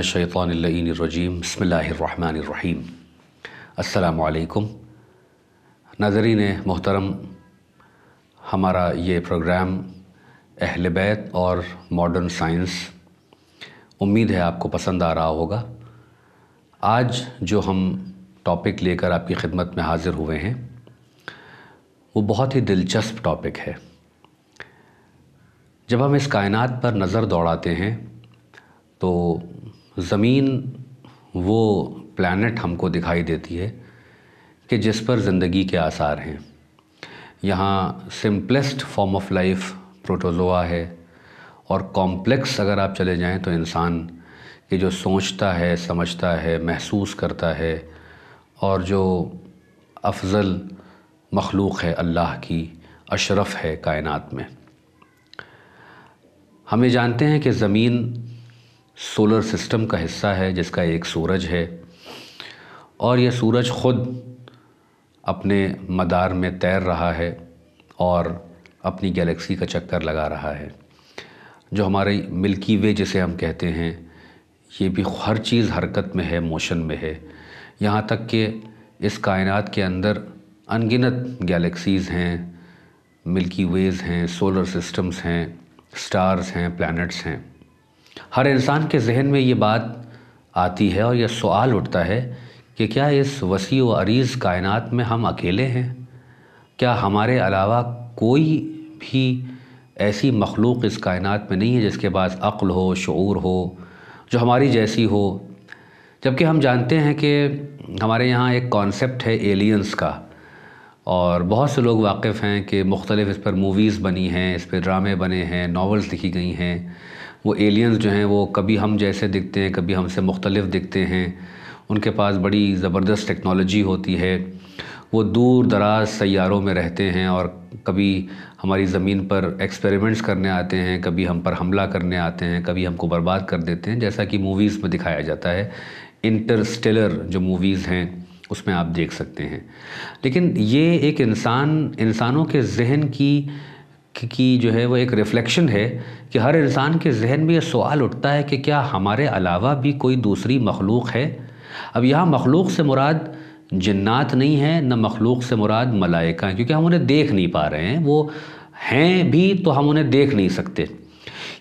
मिनशैतरजीम बसमीम अल्लाम नाजरीन मोहतरम हमारा ये प्रोग्राम अहल बैत और मॉडर्न साइंस उम्मीद है आपको पसंद आ रहा होगा आज जो हम टॉपिक लेकर आपकी खिदमत में हाज़िर हुए हैं वो बहुत ही दिलचस्प टॉपिक है जब हम इस कायनात पर नज़र दौड़ाते हैं तो ज़मीन वो प्लानट हमको दिखाई देती है कि जिस पर ज़िंदगी के आसार हैं यहाँ simplest form of life protozoa है और कॉम्प्लेक्स अगर आप चले जाएं तो इंसान के जो सोचता है समझता है महसूस करता है और जो अफजल मखलूक़ है अल्लाह की अशरफ है कायनात में हमें जानते हैं कि ज़मीन सोलर सिस्टम का हिस्सा है जिसका एक सूरज है और यह सूरज ख़ुद अपने मदार में तैर रहा है और अपनी गैलेक्सी का चक्कर लगा रहा है जो हमारी मिल्की वे जिसे हम कहते हैं ये भी हर चीज़ हरकत में है मोशन में है यहाँ तक कि इस कायनात के अंदर अनगिनत गैलेक्सीज़ हैं मिल्की वेज़ हैं सोलर सिस्टम्स हैं स्टार्स हैं प्लैनेट्स हैं हर इंसान के जहन में ये बात आती है और यह सवाल उठता है कि क्या इस वसी व अरीज़ कायनात में हम अकेले हैं क्या हमारे अलावा कोई भी ऐसी मखलूक इस कायनात में नहीं है जिसके पास अक्ल हो शूर हो जो हमारी जैसी हो जबकि हम जानते हैं कि हमारे यहाँ एक कॉन्सेप्ट है एलियंस का और बहुत से लोग वाकिफ़ हैं कि मुख्तलिफ़ इस पर मूवीज़ बनी हैं इस पर ड्रामे बने हैं नावल्स लिखी गई हैं वो एलियंस जो हैं वो कभी हम जैसे दिखते हैं कभी हमसे मुख्तलिफ़ दिखते हैं उनके पास बड़ी ज़बरदस्त टेक्नोलॉजी होती है वो दूर दराज सैारों में रहते हैं और कभी हमारी ज़मीन पर एक्सपेरिमेंट्स करने आते हैं कभी हम पर हमला करने आते हैं कभी हमको बर्बाद कर देते हैं जैसा कि मूवीज़ में दिखाया जाता है इंटरस्टेलर जो मूवीज़ हैं उसमें आप देख सकते हैं लेकिन ये एक इंसान इंसानों के जहन की की जो है वो एक रिफ्लेक्शन है कि हर इंसान के जहन में ये सवाल उठता है कि क्या हमारे अलावा भी कोई दूसरी मखलूक है अब यहाँ मखलूक से मुराद जन्नात नहीं है न मखलूक से मुराद मलाइका हैं क्योंकि हम उन्हें देख नहीं पा रहे हैं वो हैं भी तो हम उन्हें देख नहीं सकते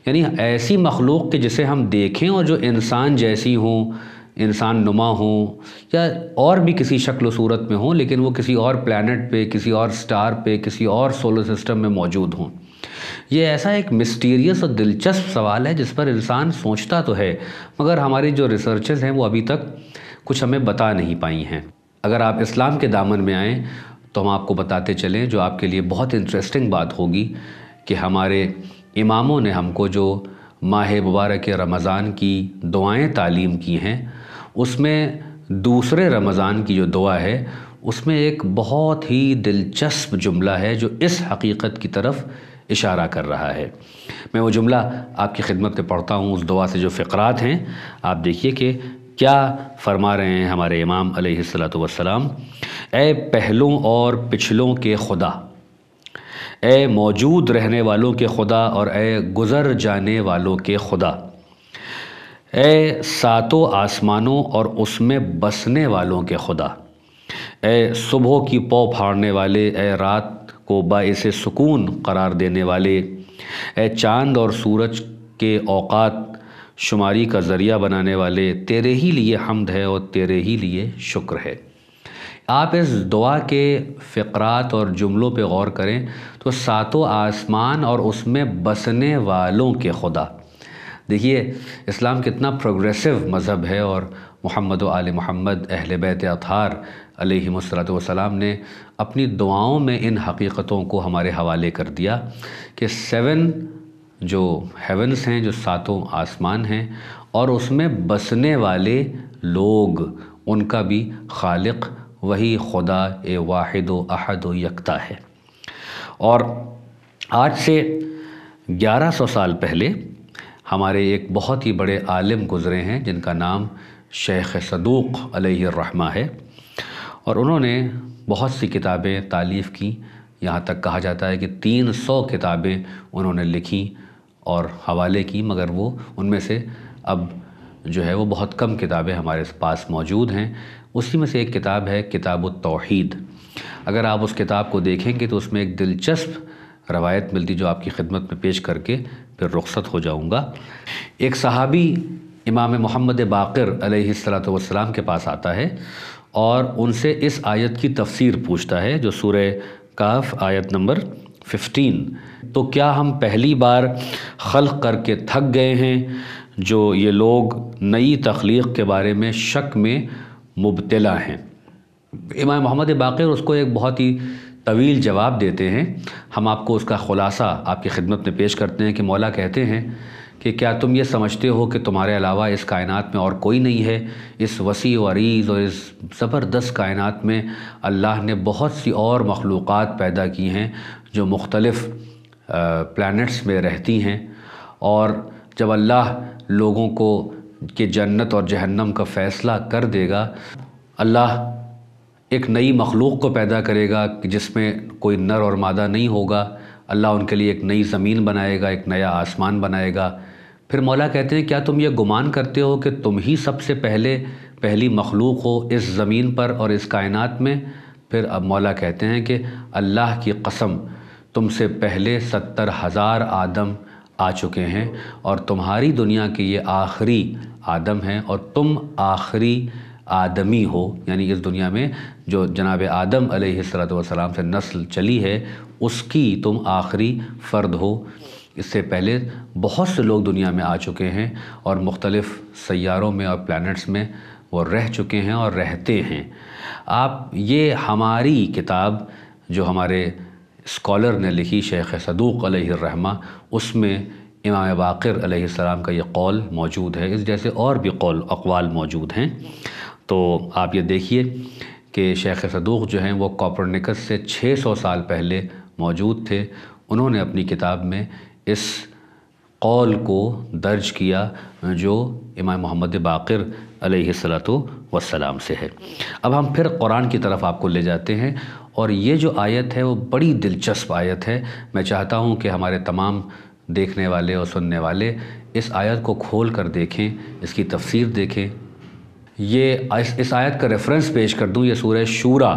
यानी ऐसी मखलूक के जिसे हम देखें और जो इंसान जैसी हों इंसान नुमा हों या और भी किसी शक्ल सूरत में हो लेकिन वो किसी और प्लानट पे किसी और स्टार पे किसी और सोलर सिस्टम में मौजूद हों ये ऐसा एक मिस्टीरियस और दिलचस्प सवाल है जिस पर इंसान सोचता तो है मगर हमारी जो रिसर्च हैं वो अभी तक कुछ हमें बता नहीं पाई हैं अगर आप इस्लाम के दामन में आएँ तो हम आपको बताते चलें जो आपके लिए बहुत इंटरेस्टिंग बात होगी कि हमारे इमामों ने हमको जो माह मुबारक रमज़ान की दुआएं तालीम की हैं उसमें दूसरे रमज़ान की जो दुआ है उसमें एक बहुत ही दिलचस्प जुमला है जो इस हकीकत की तरफ इशारा कर रहा है मैं वो जुमला आपकी खिदमत में पढ़ता हूँ उस दुआ से जो फ़िक्रात हैं आप देखिए कि क्या फरमा रहे हैं हमारे इमाम सलाम ए पहलों और पिछलों के खुदा ए मौजूद रहने वालों के खुदा और ए गुज़र जाने वालों के खुदा ए सातों आसमानों और उसमें बसने वालों के खुदा ए सुबह की पौ फाड़ने वाले ए रात को बास सुकून करार देने वाले ए चांद और सूरज के औकात शुमारी का ज़रिया बनाने वाले तेरे ही लिए हमद है और तेरे ही लिए शुक्र है आप इस दुआ के फ़करात और जुमलों पर गौर करें तो सातों आसमान और उसमें बसने वालों के खुदा देखिए इस्लाम कितना प्रोग्रेसिव मज़हब है और मोहम्मद आल मोहम्मद अहल बैत अतार सलाम ने अपनी दुआओं में इन हकीक़तों को हमारे हवाले कर दिया कि सेवन जो हेवन्स हैं जो सातों आसमान हैं और उसमें बसने वाले लोग उनका भी खालिक वही खुदा ए वाहिद अहद यकता है और आज से 1100 साल पहले हमारे एक बहुत ही बड़े आलिम गुज़रे हैं जिनका नाम शेख सदूक रहमा है और उन्होंने बहुत सी किताबें तालीफ़ की यहाँ तक कहा जाता है कि तीन सौ किताबें उन्होंने लिखी और हवाले की मगर वो उनमें से अब जो है वो बहुत कम किताबें हमारे पास मौजूद हैं उसी में से एक किताब है किताब तोहीद अगर आप उस किताब को देखेंगे तो उसमें एक दिलचस्प रवायत मिलती जो आपकी खिदमत में पेश करके फिर रुखसत हो जाऊँगा एक सहाबी इमाम मोहम्मद बाकर सलाम के पास आता है और उनसे इस आयत की तफसीर पूछता है जो सूर्य काफ आयत नंबर 15 तो क्या हम पहली बार खल करके थक गए हैं जो ये लोग नई तख्लीक के बारे में शक में मुबतला हैं इमाम मोहम्मद बाकर उसको एक बहुत ही तवील जवाब देते हैं हम आपको उसका ख़ुलासा आपकी खिदमत में पेश करते हैं कि मौला कहते हैं कि क्या तुम ये समझते हो कि तुम्हारे अलावा इस कायनात में और कोई नहीं है इस वसी व अरीज़ और इस ज़बरदस्त कायनात में अल्लाह ने बहुत सी और मखलूक़ पैदा की हैं जो मुख्तलफ़ प्लानट्स में रहती हैं और जब अल्लाह लोगों को के जन्नत और जहन्नम का फ़ैसला कर देगा अल्लाह एक नई मखलूक को पैदा करेगा कि जिसमें कोई नर और मादा नहीं होगा अल्लाह उनके लिए एक नई ज़मीन बनाएगा एक नया आसमान बनाएगा फिर मौला कहते हैं क्या तुम ये गुमान करते हो कि तुम ही सबसे पहले पहली मखलूक हो इस ज़मीन पर और इस कायनात में फिर अब मौला कहते हैं कि अल्लाह की कसम तुमसे पहले सत्तर हज़ार आदम आ चुके हैं और तुम्हारी दुनिया के ये आखिरी आदम हैं और तुम आखिरी आदमी हो यानी इस दुनिया में जो जनाब आदम सलाम से नस्ल चली है उसकी तुम आखिरी फ़र्द हो इससे पहले बहुत से लोग दुनिया में आ चुके हैं और मुख्तलफ़ सैारों में और प्लानट्स में वो रह चुके हैं और रहते हैं आप ये हमारी किताब जो हमारे स्कॉलर ने लिखी शेख सदूक उसमें इमाम बाकर का ये कौल मौजूद है इस जैसे और भी कौल अकवाल मौजूद हैं तो आप ये देखिए कि शेख सदूक़ जो हैं वो कॉपरनिकस से 600 साल पहले मौजूद थे उन्होंने अपनी किताब में इस कौल को दर्ज किया जो इमाम मोहम्मद बाकर अलैहिस्सलातु वसलाम से है अब हम फिर कुरान की तरफ आपको ले जाते हैं और ये जो आयत है वो बड़ी दिलचस्प आयत है मैं चाहता हूँ कि हमारे तमाम देखने वाले और सुनने वाले इस आयत को खोल कर देखें इसकी तफसीर देखें ये इस आयत का रेफरेंस पेश कर दूँ ये सूर्य शूरा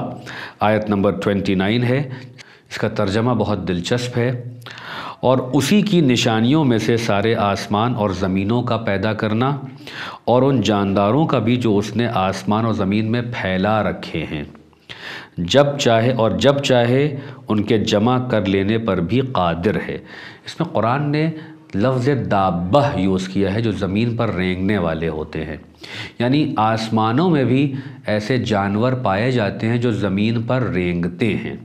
आयत नंबर ट्वेंटी नाइन है इसका तर्जमा बहुत दिलचस्प है और उसी की निशानियों में से सारे आसमान और ज़मीनों का पैदा करना और उन जानदारों का भी जो उसने आसमान और ज़मीन में फैला रखे हैं जब चाहे और जब चाहे उनके जमा कर लेने पर भी कादिर है इसमें कुरान ने लफ्ज़ दाबह यूज़ किया है जो ज़मीन पर रेंगने वाले होते हैं यानी आसमानों में भी ऐसे जानवर पाए जाते हैं जो ज़मीन पर रेंगते हैं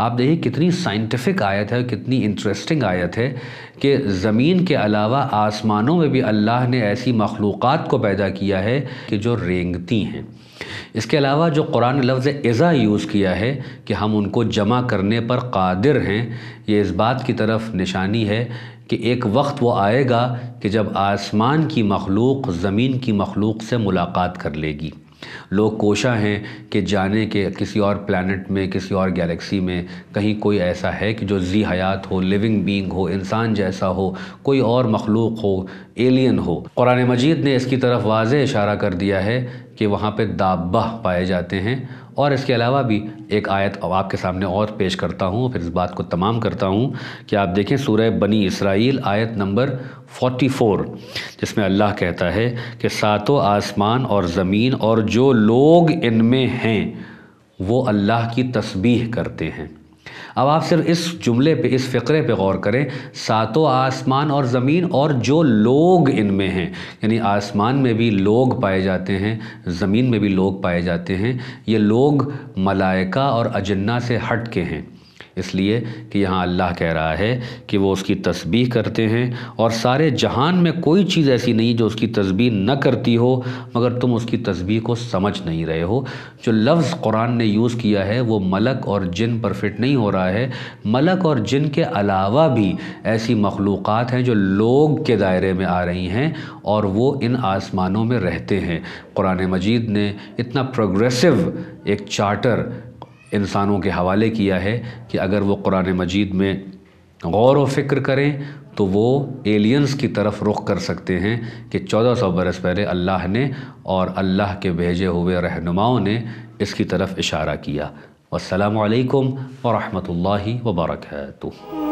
आप देखिए कितनी साइंटिफिक आयत है कितनी इंटरेस्टिंग आयत है कि ज़मीन के अलावा आसमानों में भी अल्लाह ने ऐसी मखलूक़ को पैदा किया है कि जो रेंगती हैं इसके अलावा जो कुरान लफ्ज़ इज़ा यूज़ किया है कि हम उनको जमा करने पर कादिर हैं ये इस बात की तरफ निशानी है कि एक वक्त वो आएगा कि जब आसमान की मखलूक ज़मीन की मखलूक से मुलाकात कर लेगी लोग कोशा हैं कि जाने के किसी और प्लानट में किसी और गैलेक्सी में कहीं कोई ऐसा है कि जो जी हयात हो लिविंग बींग हो इंसान जैसा हो कोई और मखलूक हो एलियन हो कुरान मजीद ने इसकी तरफ वाज इशारा कर दिया है कि वहाँ पर दाबा पाए जाते हैं और इसके अलावा भी एक आयत अब आपके सामने और पेश करता हूँ फिर इस बात को तमाम करता हूँ कि आप देखें सूरह बनी इसराइल आयत नंबर 44 जिसमें अल्लाह कहता है कि सातों आसमान और ज़मीन और जो लोग इनमें हैं वो अल्लाह की तस्बीह करते हैं अब आप सिर्फ इस जुमले पे इस फ़िक्रे पे गौर करें सातों आसमान और ज़मीन और जो लोग इनमें हैं यानी आसमान में भी लोग पाए जाते हैं ज़मीन में भी लोग पाए जाते हैं ये लोग मलाइका और अजन्ना से हट के हैं इसलिए कि यहाँ अल्लाह कह रहा है कि वो उसकी तस्बीह करते हैं और सारे जहान में कोई चीज़ ऐसी नहीं जो उसकी तस्बीह न करती हो मगर तुम उसकी तस्बीह को समझ नहीं रहे हो जो लफ्ज़ कुरान ने यूज़ किया है वो मलक और जिन पर फिट नहीं हो रहा है मलक और जिन के अलावा भी ऐसी मखलूक़ हैं जो लोग के दायरे में आ रही हैं और वो इन आसमानों में रहते हैं कुरान मजीद ने इतना प्रोग्रेसिव एक चार्टर इंसानों के हवाले किया है कि अगर वो कुरान मजीद में गौर व फिक्र करें तो वो एलियंस की तरफ रुख कर सकते हैं कि 1400 बरस पहले अल्लाह ने और अल्लाह के भेजे हुए रहनुमाओं ने इसकी तरफ इशारा किया वालकम वरहमल वबरकू